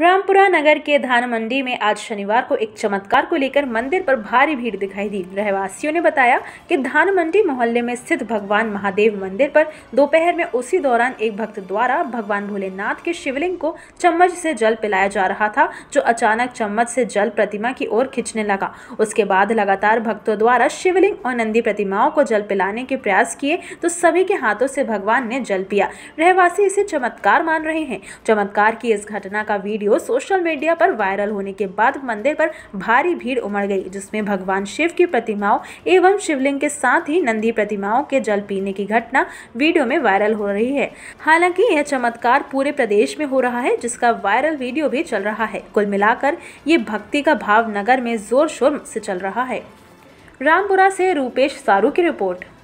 रामपुरा नगर के धान मंडी में आज शनिवार को एक चमत्कार को लेकर मंदिर पर भारी भीड़ दिखाई दी रहवासियों ने बताया कि धान मंडी मोहल्ले में स्थित भगवान महादेव मंदिर पर दोपहर में उसी दौरान एक भक्त द्वारा भगवान भोलेनाथ के शिवलिंग को चम्मच से जल पिलाया जा रहा था जो अचानक चम्मच से जल प्रतिमा की ओर खींचने लगा उसके बाद लगातार भक्तों द्वारा शिवलिंग और नंदी प्रतिमाओं को जल पिलाने के प्रयास किए तो सभी के हाथों से भगवान ने जल पिया रहवासी इसे चमत्कार मान रहे हैं चमत्कार की इस घटना का वीडियो वीडियो सोशल मीडिया पर वायरल होने के बाद मंदिर पर भारी भीड़ उमड़ गई जिसमें भगवान शिव की प्रतिमाओं एवं शिवलिंग के साथ ही नंदी प्रतिमाओं के जल पीने की घटना वीडियो में वायरल हो रही है हालांकि यह चमत्कार पूरे प्रदेश में हो रहा है जिसका वायरल वीडियो भी चल रहा है कुल मिलाकर ये भक्ति का भाव नगर में जोर शोर से चल रहा है रामपुरा से रूपेश सारू की रिपोर्ट